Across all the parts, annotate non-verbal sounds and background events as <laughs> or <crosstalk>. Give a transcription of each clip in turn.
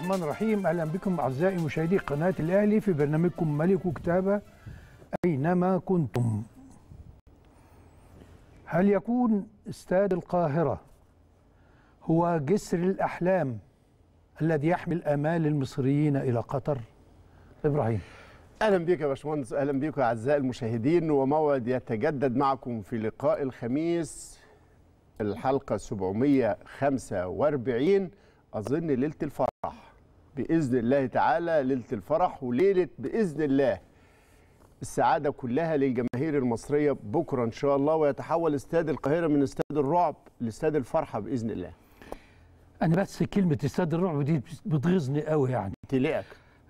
الرحمن الرحيم اهلا بكم اعزائي مشاهدي قناه الاهلي في برنامجكم ملك كتابه اينما كنتم هل يكون استاد القاهره هو جسر الاحلام الذي يحمل امال المصريين الى قطر ابراهيم اهلا بك يا باشمهندس اهلا بك اعزائي المشاهدين وموعد يتجدد معكم في لقاء الخميس الحلقه 745 اظن ليله الفرح باذن الله تعالى ليله الفرح وليله باذن الله السعاده كلها للجماهير المصريه بكره ان شاء الله ويتحول استاد القاهره من استاد الرعب لاستاد الفرحه باذن الله. انا بس كلمه استاد الرعب دي بتغيظني قوي يعني. تقلقك.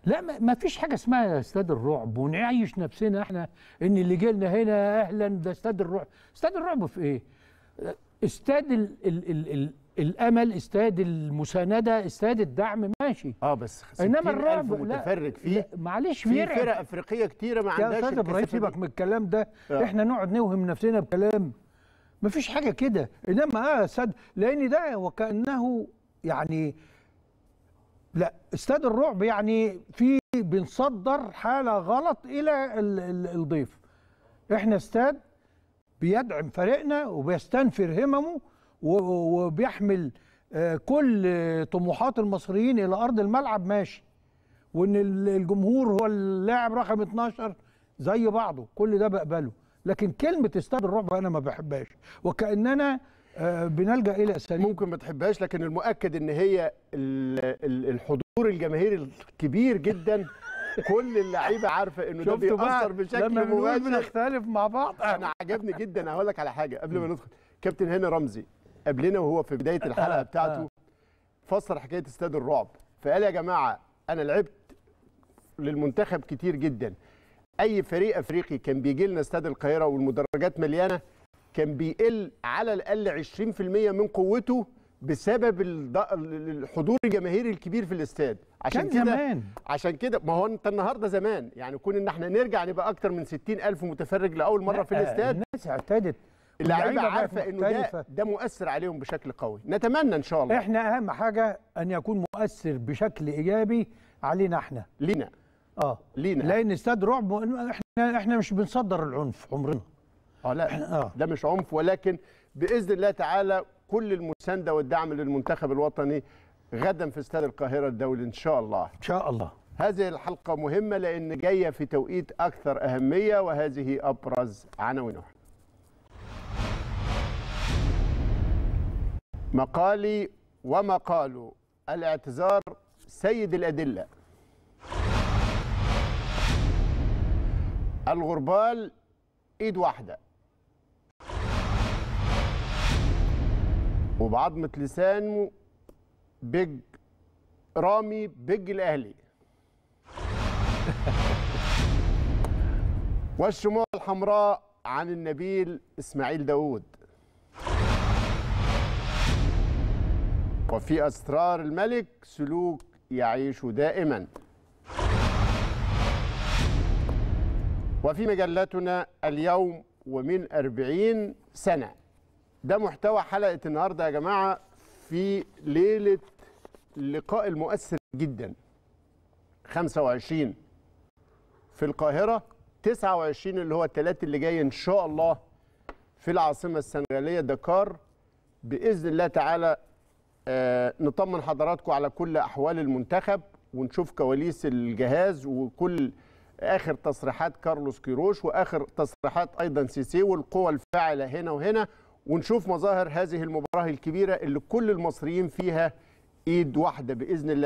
لا ما فيش حاجه اسمها استاد الرعب ونعيش نفسنا احنا ان اللي جاي لنا هنا اهلا ده استاد الرعب، استاد الرعب في ايه؟ استاد ال ال ال ال الامل استاد المسانده استاد الدعم ماشي اه بس انما الرعب متفرج فيه معلش في فرق افريقيه كتيره ما عندهاش يا استاذ ابراهيم سيبك من الكلام ده آه. احنا نقعد نوهم نفسنا بكلام ما فيش حاجه كده انما اه استاد لان ده وكانه يعني لا استاد الرعب يعني في بنصدر حاله غلط الى ال ال الضيف احنا استاد بيدعم فريقنا وبيستنفر هممه وبيحمل آه، كل طموحات المصريين الى ارض الملعب ماشي وان الجمهور هو اللاعب رقم 12 زي بعضه كل ده بقبله لكن كلمه استاد الرعب انا ما بحبهاش وكاننا آه، بنلجا الى اساليب ممكن ما تحبهاش لكن المؤكد ان هي الحضور الجماهيري الكبير جدا <laughs> كل اللعيبه عارفه انه ده بيأثر بشكل لما مباشر لما بنختلف مع بعض انا عجبني جدا هقول لك على حاجه قبل ما ندخل كابتن هاني رمزي قبلنا وهو في بدايه الحلقه <laughs> آه. بتاعته فسر حكايه استاد الرعب فقال يا جماعه انا لعبت للمنتخب كتير جدا اي فريق افريقي كان بيجي لنا استاد القاهره والمدرجات مليانه كان بيقل على الاقل 20% من قوته بسبب الحضور الجماهيري الكبير في الاستاد عشان كان كده زمان. عشان كده ما هو انت النهارده زمان يعني كون ان احنا نرجع نبقى اكتر من 60000 متفرج لاول مره في الاستاد الناس اعتادت اللعيبه عارفه انه ده ده مؤثر عليهم بشكل قوي نتمنى ان شاء الله احنا اهم حاجه ان يكون مؤثر بشكل ايجابي علينا احنا لينا اه لينا لان استاد رعب احنا احنا مش بنصدر العنف عمرنا اه لا احنا آه. ده مش عنف ولكن باذن الله تعالى كل المسانده والدعم للمنتخب الوطني غدا في استاد القاهره الدولي ان شاء الله ان شاء الله هذه الحلقه مهمه لان جايه في توقيت اكثر اهميه وهذه ابرز عناوينها مقالي ومقال الاعتذار سيد الأدلة الغربال إيد واحدة وبعظمة لسانه بيج رامي بيج الأهلي <laughs> والشموع الحمراء عن النبيل إسماعيل داوود وفي أسرار الملك سلوك يعيش دائما وفي مجلتنا اليوم ومن أربعين سنة ده محتوى حلقة النهاردة يا جماعة في ليلة اللقاء المؤثر جدا 25 في القاهرة 29 اللي هو الثلاث اللي جاي إن شاء الله في العاصمة السنغالية دكار بإذن الله تعالى آه، نطمن حضراتكم على كل احوال المنتخب ونشوف كواليس الجهاز وكل اخر تصريحات كارلوس كيروش واخر تصريحات ايضا سيسي والقوى الفاعله هنا وهنا ونشوف مظاهر هذه المباراه الكبيره اللي كل المصريين فيها ايد واحده باذن الله